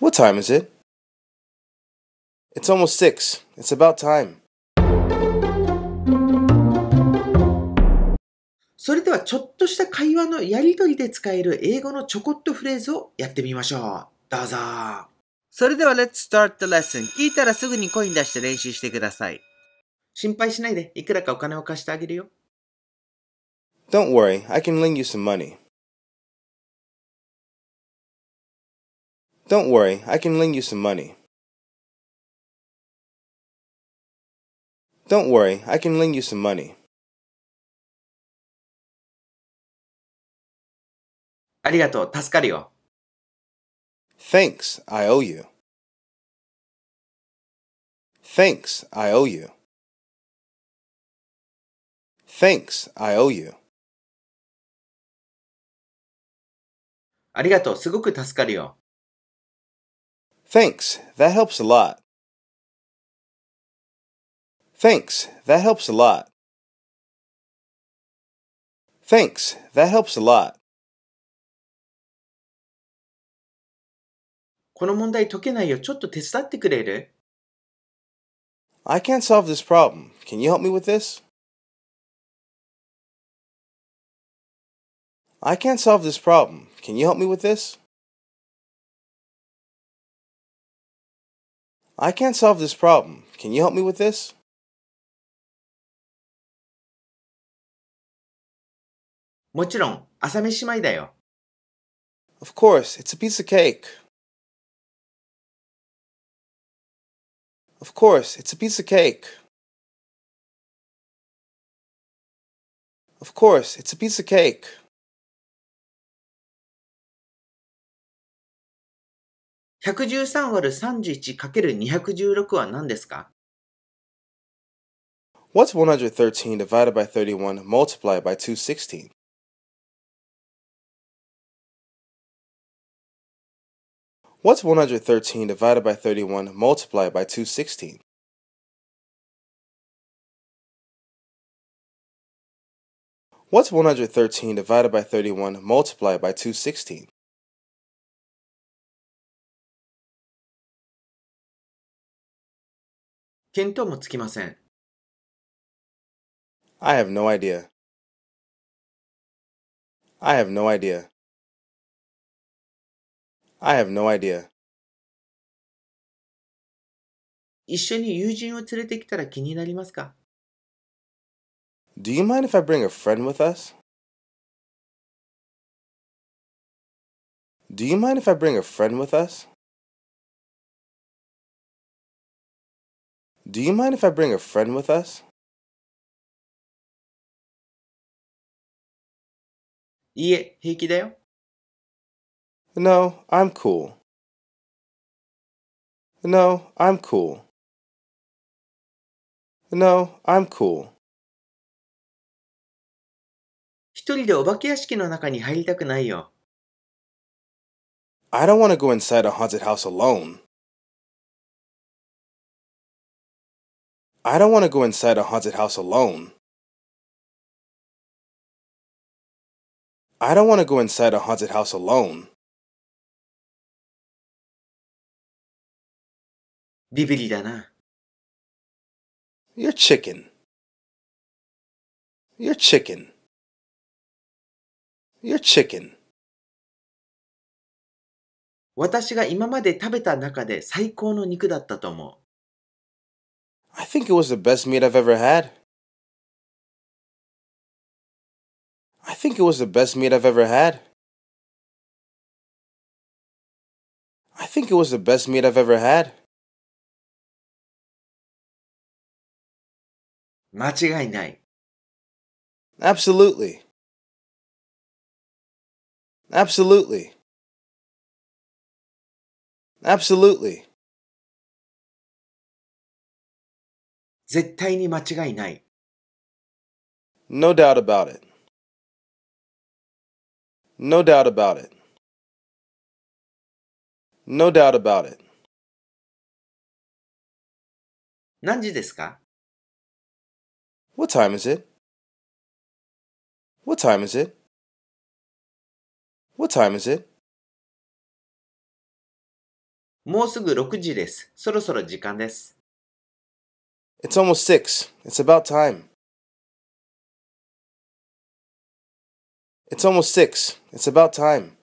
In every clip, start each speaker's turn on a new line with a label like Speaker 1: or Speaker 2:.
Speaker 1: What time is it? It's almost six. It's about
Speaker 2: time. それではちょっとした会話のやりとりで使える英語のちょこっとフレーズをやってみましょう。どうぞ。それでは Let's start the lesson. 聞いたらすぐに声イ出して練習してください。心配しないで、いくらかお金を貸してあげるよ。
Speaker 1: Don't worry, I can lend you some money. Don't worry, I can lend you some money. Don't worry, I can lend you some money. ありがとう、助かるよ。Thanks, I owe you. Thanks, I owe you. Thanks, I owe you. ありがとう、すごく助かるよ。Thanks, that helps a lot. Thanks, that helps a lot. Thanks, that helps a lot. この問題解けないよ。ちょっと手伝ってくれる ?I can't solve this problem. Can you help me with this? I can't solve this problem. Can you help me with this? I can't solve this problem. Can you help me with this? Of course, it's a piece of cake. Of course, it's a piece of cake. Of course, it's a piece of cake.
Speaker 2: 113÷31×216 は何ですか What's 113 divided by 31 multiplied by 216?
Speaker 1: What's 113 divided by 31 multiplied by 216? What's 113 divided by 31 multiplied by 216? 見当もつきません。I have no idea. I have no idea. I have no idea. 一緒に友人を連れてきたら気になりますか Do you mind if I bring a friend with us? Do you mind if I bring a friend with us? Do you mind if I bring a friend with us? Yeah, No, I'm cool. No, I'm cool. No, I'm cool. 一人でお化け屋敷の中に入りたくないよ。I don't want to go inside a haunted house alone. I don't want to go inside a haunted house alone. I don't want to go inside a haunted house alone. 비밀이잖아. You're chicken. You're chicken. You're chicken. 私が今まで食べた中で最高の肉だったと思う。I think it was the best meat I've ever had. I think it was the best meat I've ever had. I think it was the best meat I've ever had. Absolutely. Absolutely. Absolutely. 絶対に間違いない。No doubt about it. No doubt about it. No doubt about it. 何時ですか ?What time is it? What time is it? What time is it? もうすぐ6時です。そろそろ時間です。It's almost six. It's about time. It's almost six. It's about time.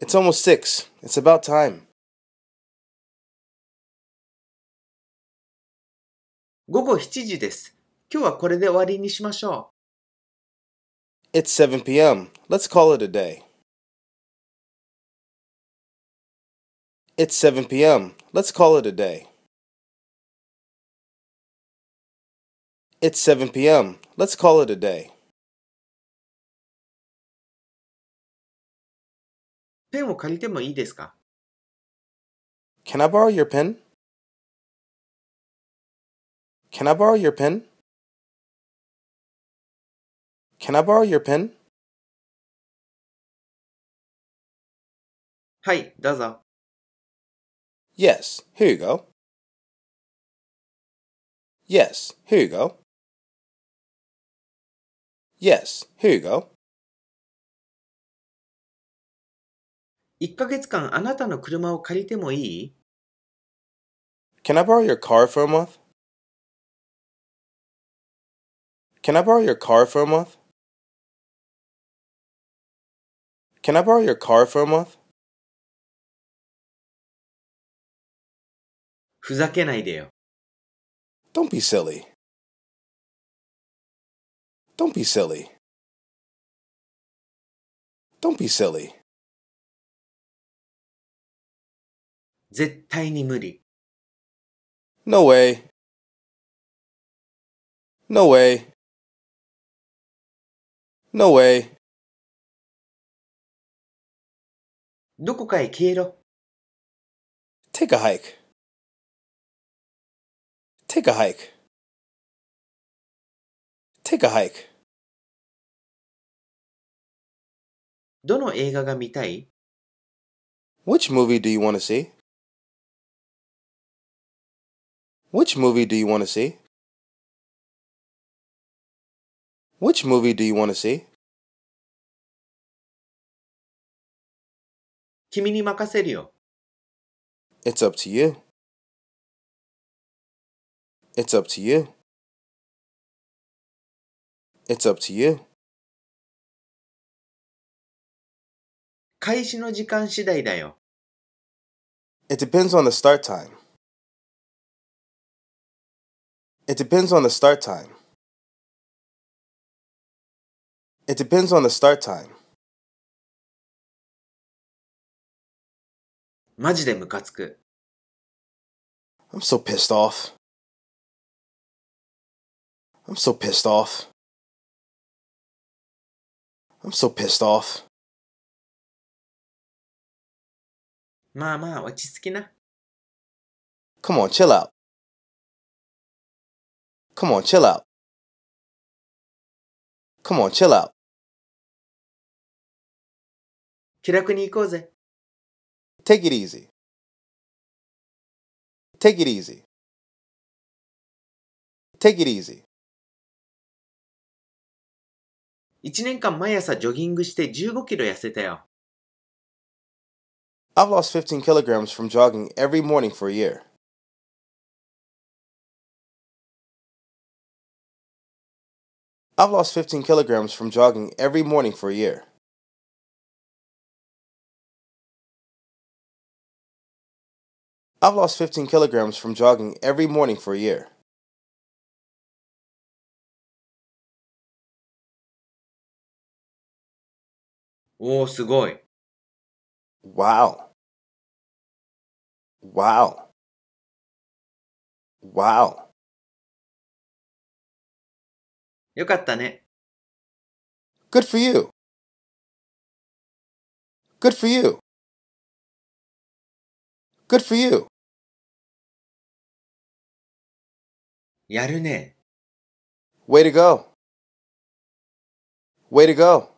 Speaker 1: It's almost six. It's about time. It's 7 p.m. Let's call it a day. It's 7 p.m. Let's call it a day. It's 7 p.m. Let's call it a day. Can I borrow your pen? Can I borrow your pen? Can I borrow your pen? Hi, はい、どうぞ。Yes, here you go. Yes, here you go. Yes, here you go. 1ヶ月間あなたの車を借りてもいい Can I borrow your car for a month? Can I borrow your car for a month? Can I borrow your car for a month? ふざけないでよ。Don't be silly. Don't be silly. Don't be silly. 絶対に無理。No way. No way. No way. どこかへ消えろ。Take a hike. Take a hike. Take a hike. どの映画が見たい Which movie do you want to see? Which movie do you want to see? Which movie do you want to see? 君に任せるよ。It's up to you. It's up to you. It's up to you. 開始の時間次第だよ。It depends on the start time. It depends on the start time. It depends on the start time. マジでムカつく。I'm so pissed off. I'm so pissed off. I'm so pissed off. Come on, chill out. Come on, chill out. Come on, chill out. Take it easy. Take it easy. Take it easy. 1年間毎朝ジョギングして15キロ痩せたよ。I've lost 15 kilograms from jogging every morning for a year. I've lost 15 kilograms from jogging every morning for a year. I've lost 15 kilograms from jogging every morning for a year. おー、すごい。Wow. Wow. Wow. よかったね。Good for you. Good for you. Good for you. やるね。Way to go. Way to go.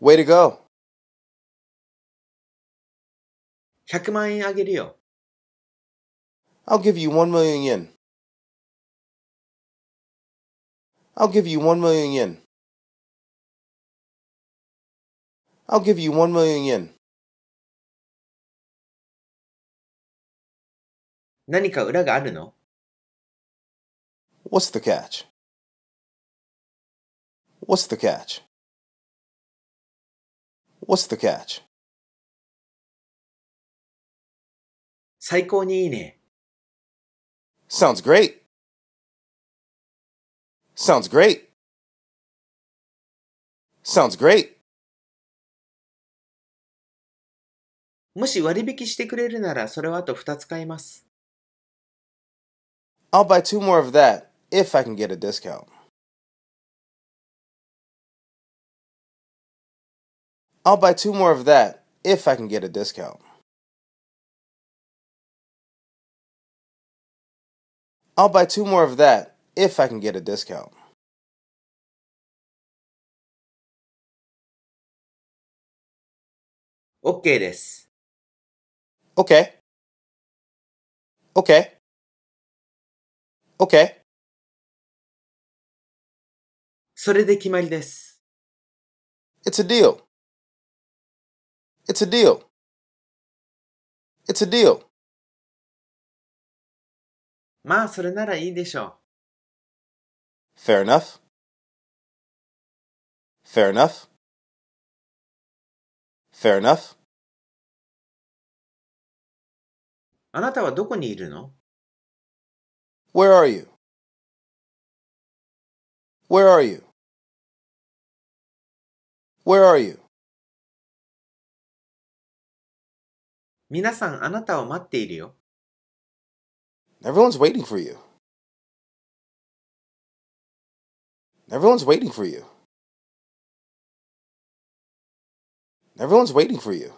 Speaker 1: Way to go. 100万円あげるよ。I'll give you 1 million yen. I'll give you 1 million yen. I'll give you 1 million yen. 何か裏があるの What's the catch? What's the catch? What's the catch? 最高にいいね。Sounds great. Sounds great. Sounds great. もし割引してくれるならそれをあと2つ買います。I'll buy two more of that if I can get a discount. I'll buy two more of that if I can get a discount. I'll buy two more of that if I can get a discount. OK this. Okay. Okay. Okay. です。OK。OK。OK。それで決まりです。It's a deal. It's a deal. It's a deal. まあ、それならいいでしょう。Fair enough. Fair enough. Fair enough. あなたはどこにいるの ?Where are you?Where are you?Where are you? 皆さん、あなたを待っているよ。Everyone's waiting for you. Everyone's waiting for you. Everyone's waiting for you.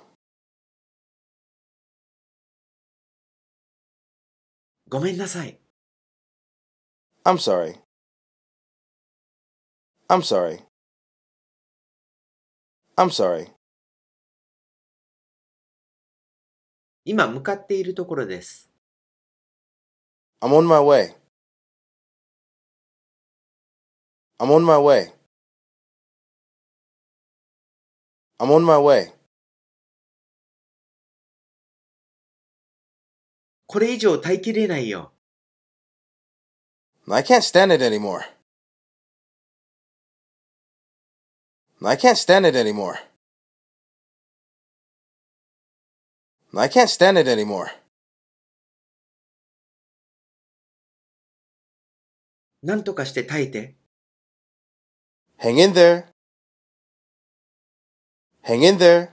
Speaker 1: ごめんなさい。I'm sorry. I'm sorry. I'm sorry. 今向かっているところです。I'm on my way. I'm on my way. I'm on my way. これ以上耐えきれないよ。I can't stand it anymore. I can't stand it anymore. I can't stand it anymore. なんとかして耐えて。Hang in there. Hang in there.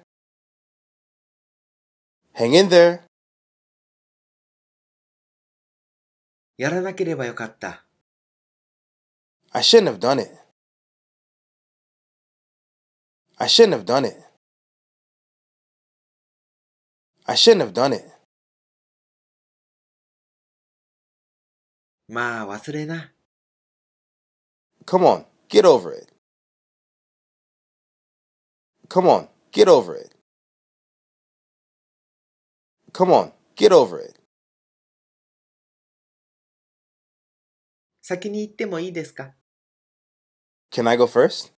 Speaker 1: Hang in there. やらなければよかった。I shouldn't have done it. I shouldn't have done it. I shouldn't have done it. まあ忘れな。Come on, get over it. Come on, get over it. Come on, get over it. 先に行ってもいいですか Can I go first?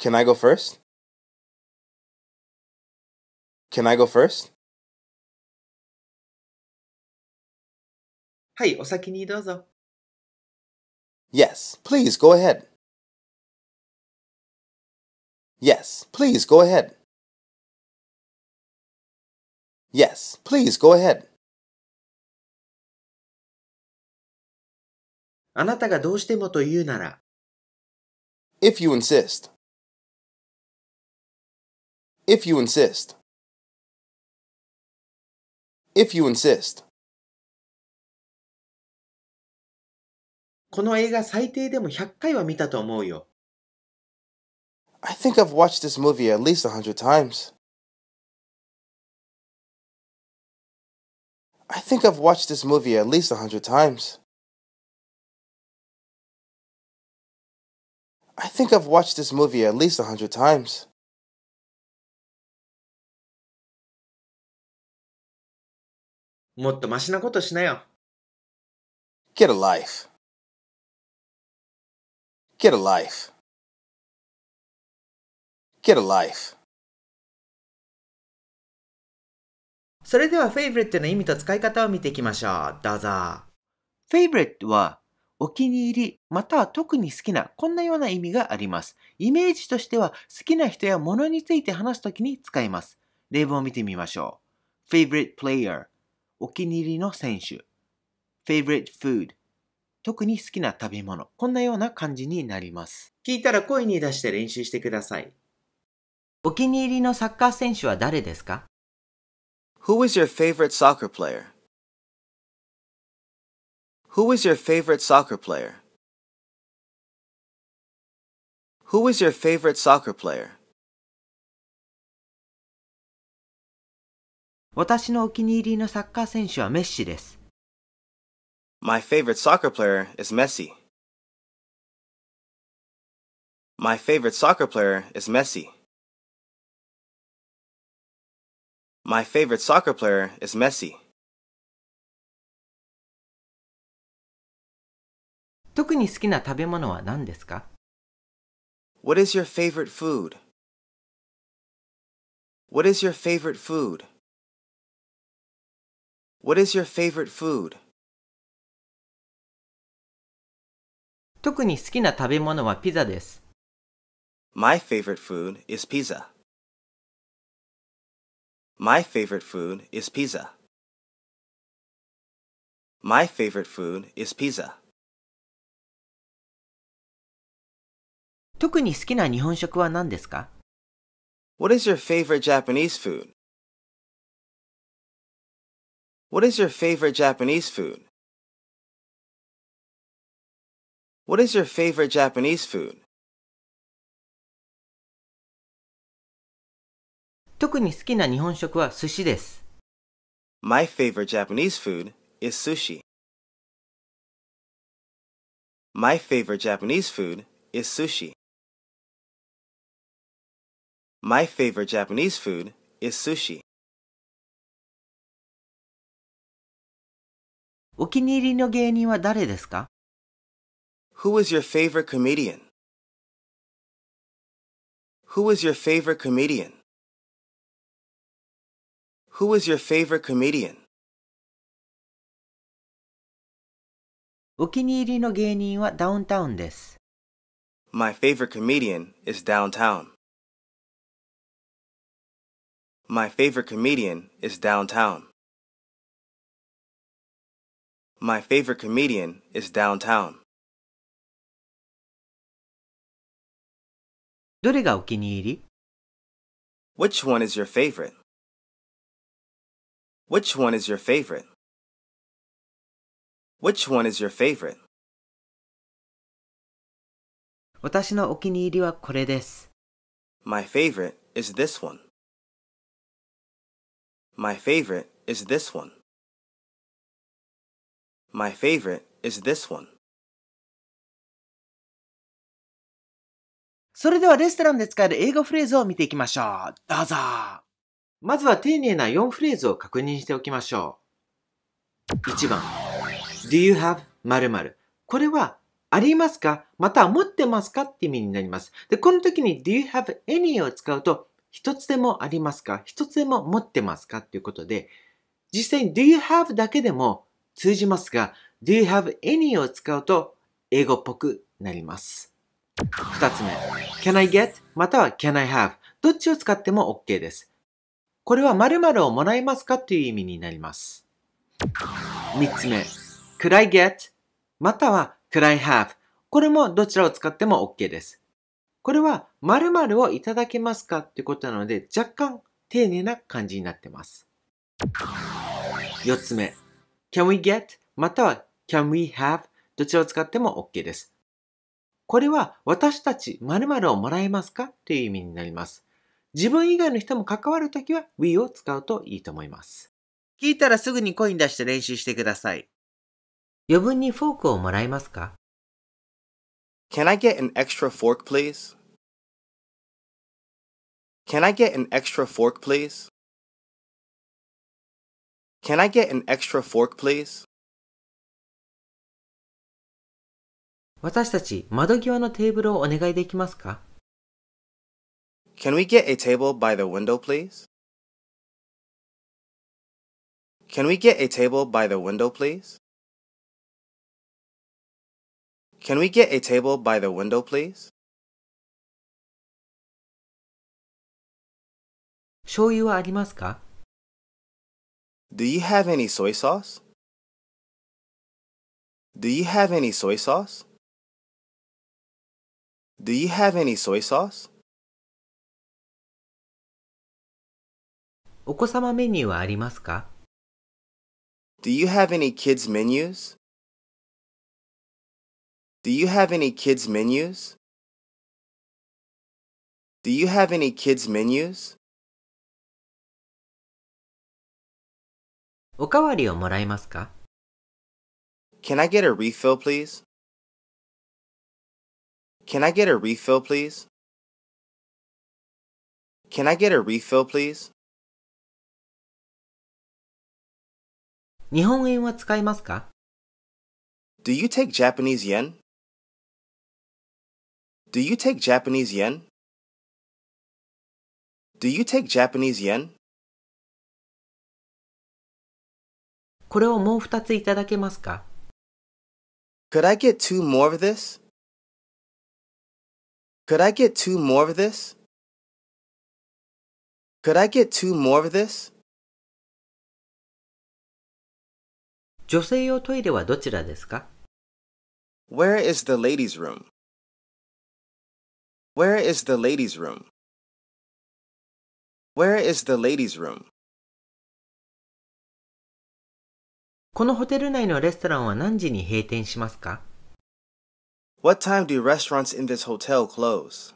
Speaker 1: Can I go first? Can I go first? はい、お先にどうぞ。Yes, please go ahead. Yes, please go ahead. Yes, please go ahead. あなたがどうしてもと言うなら。If you insist. If you insist. if you insist. この映画最低でも100回は見たと思うよ。I think I've watched this movie at least 100 times. I think I've watched this movie at least 100 times. I think I've watched this movie at least 100 times. もっとマシなことしなよ。Get a life. Get a life. Get a life.
Speaker 2: それでは favorite の意味と使い方を見ていきましょう。どうぞ。favorite はお気に入りまたは特に好きなこんなような意味があります。イメージとしては好きな人やものについて話すときに使います。例文を見てみましょう。favorite player お気に入りの選手 favorite food 特に好きな食べ物こんなような感じになります聞いたら声に出して練習してくださいお気に入りのサッカー選手は誰ですか
Speaker 1: Who is your favorite soccer player? Who is your favorite soccer player? Who is your favorite soccer player? 私のお気に入りのサッカー選手はメッシです。My favorite soccer player is Messi. My favorite soccer player is Messi. My favorite soccer player is Messi. 特に好きな食べ物は何ですか ?What is your favorite food? What is your favorite food? What is your favorite food? 特に好きな食べ物はピザです。My favorite food is pizza. My favorite food is pizza. My favorite food is pizza. 特に好きな日本食は何ですか What is your favorite Japanese food? What is your favorite Japanese food? What is your favorite Japanese food? 特に好きな日本食は寿司です。My favorite Japanese food is sushi. My favorite Japanese food is sushi. My favorite Japanese food is sushi. お気に入りの芸人は誰ですか Who is your favorite comedian? Who is your favorite comedian? Who is your favorite comedian? お気に入りの芸人はダウンタウンです。My favorite comedian is downtown. My favorite comedian is downtown. My favorite comedian is downtown. どれがお気に入り ?Which one is your favorite? Which one is your favorite? Which one is your favorite? 私のお気に入りはこれです。My favorite is this one. My favorite is this one. My favorite is this one. それではレ
Speaker 2: ストランで使える英語フレーズを見ていきましょう。どうぞ。まずは丁寧な4フレーズを確認しておきましょう。1番。Do you have 〇〇これはありますかまたは持ってますかって意味になります。で、この時に Do you have any を使うと一つでもありますか一つでも持ってますかっていうことで実際に Do you have だけでも通じますが、do you have any を使うと英語っぽくなります。二つ目、can I get または can I have どっちを使っても OK です。これは〇〇をもらえますかという意味になります。三つ目、could I get または could I have これもどちらを使っても OK です。これは〇〇をいただけますかってことなので若干丁寧な感じになってます。四つ目、can we get または can we have どちらを使っても OK です。これは私たち〇〇をもらえますかという意味になります。自分以外の人も関わるときは we を使うといいと思います。聞いたらすぐに声に出して練習してください。余分にフォークをもらえますか Can I get an extra fork please?
Speaker 1: Can I get an extra fork please? Can I get an extra fork, please? 私たち、窓際のテーブルをお願いできますか Can we get a table by the window, please? Can we get a table by the window, please? Can we get a table by the window, please? 醤油はありますか do you have any soy sauce? Do you have any soy sauce? Do you have any soy sauce? お子様メニューはありますか Do you have any kids menus? Do you have any kids menus? Do you have any kids menus? おかわりをもらえますか Can I get a refill, please? Can I get a refill, please? Can I get a refill, please? 日本円は使いますか Do you take Japanese yen? Do you take Japanese yen? Do you take Japanese yen? これをもう2ついただけますか Could I get two more of this? Could I get two more of this? Could I get two more of this? 女性用トイレはどちらですか Where is the ladies' room? Where is the ladies' room? Where is the ladies' room? このホテル内のレストランは何時に閉店しますか What time do restaurants in this hotel close?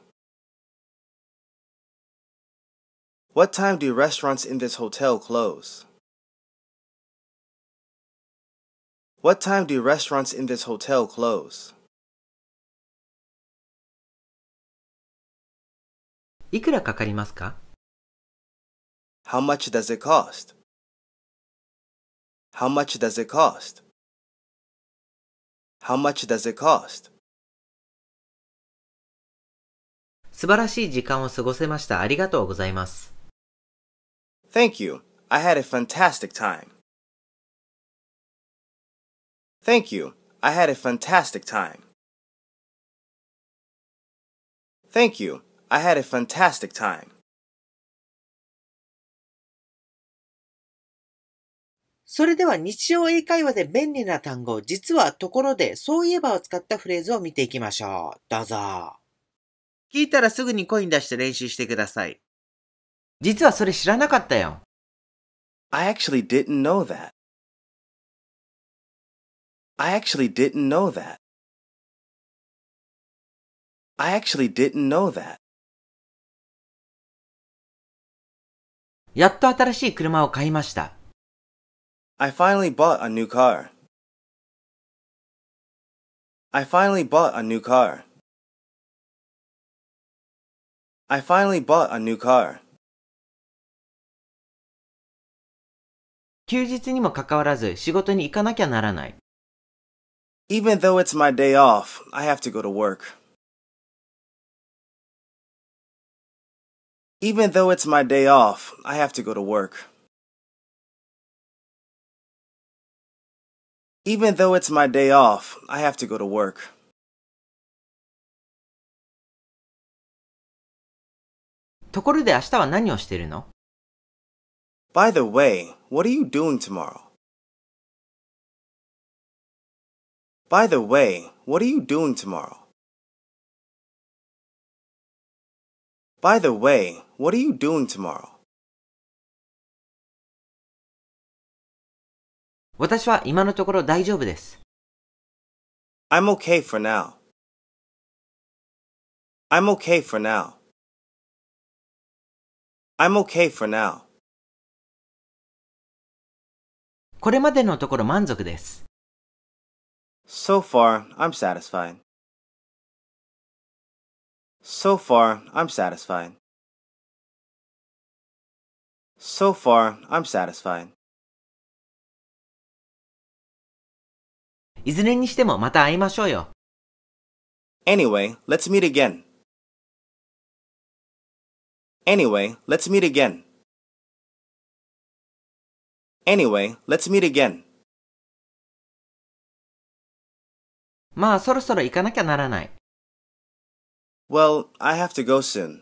Speaker 1: What time do restaurants in this hotel close? What time do restaurants in this hotel close? いくらかかりますか How much does it cost? How much does it cost? How much does it cost? 素晴らしい時間を過ごせました。ありがとうございます。Thank you. I had a fantastic time. Thank you. I had a fantastic time. Thank you. I had a fantastic time.
Speaker 2: それでは日常英会話で便利な単語、実はところで、そういえばを使ったフレーズを見ていきましょう。どうぞ。聞いたらすぐに声に出して練習してください。実はそれ知らなかったよ。
Speaker 1: I actually didn't know that. I actually didn't know that. I actually didn't know that. やっと新しい車を買いました。I finally bought a new car. I finally bought a new car. I finally bought a new car. 休日にもかかわらず仕事に行かなきゃならない。Even though it's my day off, I have to go to work. Even though it's my day off, I have to go to work. Even though it's my day off, I have to go to work. By the way, what are you doing tomorrow? By the way, what are you doing tomorrow? By the way, what are you doing tomorrow? 私は今のところ大丈夫です。I'm okay for now. I'm okay for now. I'm okay for now. これまでのところ満足です。So far, I'm satisfied. So far, I'm satisfied. So far, I'm satisfied. いずれにしてもまた会いましょうよ。Anyway, let's meet again. Anyway, let's meet again. Anyway, let's meet again. まあそろそろ行かなきゃならない。Well, I have to go soon.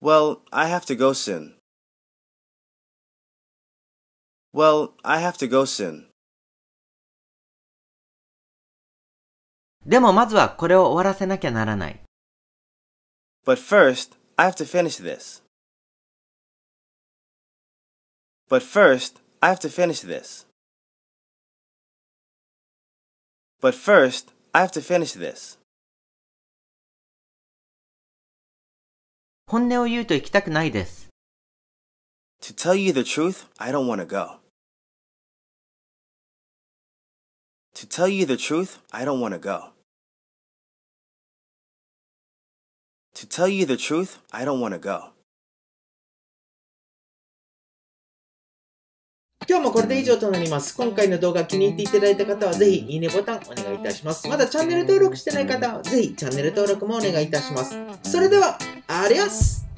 Speaker 1: Well, I have to go soon. Well, I have to go soon. でもまずはこれを終わらせなきゃならない。But first, I have to finish this. But first, I have to finish this. But first, I have to finish this. 本音を言うと行きたくないです。To tell you the truth, I don't want to go. To tell you the truth, I don't want to go. To tell you the truth, I don't want to go.
Speaker 2: 今日もこれで以上となります。今回の動画気に入っていただいた方はぜひいいねボタンお願いいたします。まだチャンネル登録してない方はぜひチャンネル登録もお願いいたします。それでは、アディオス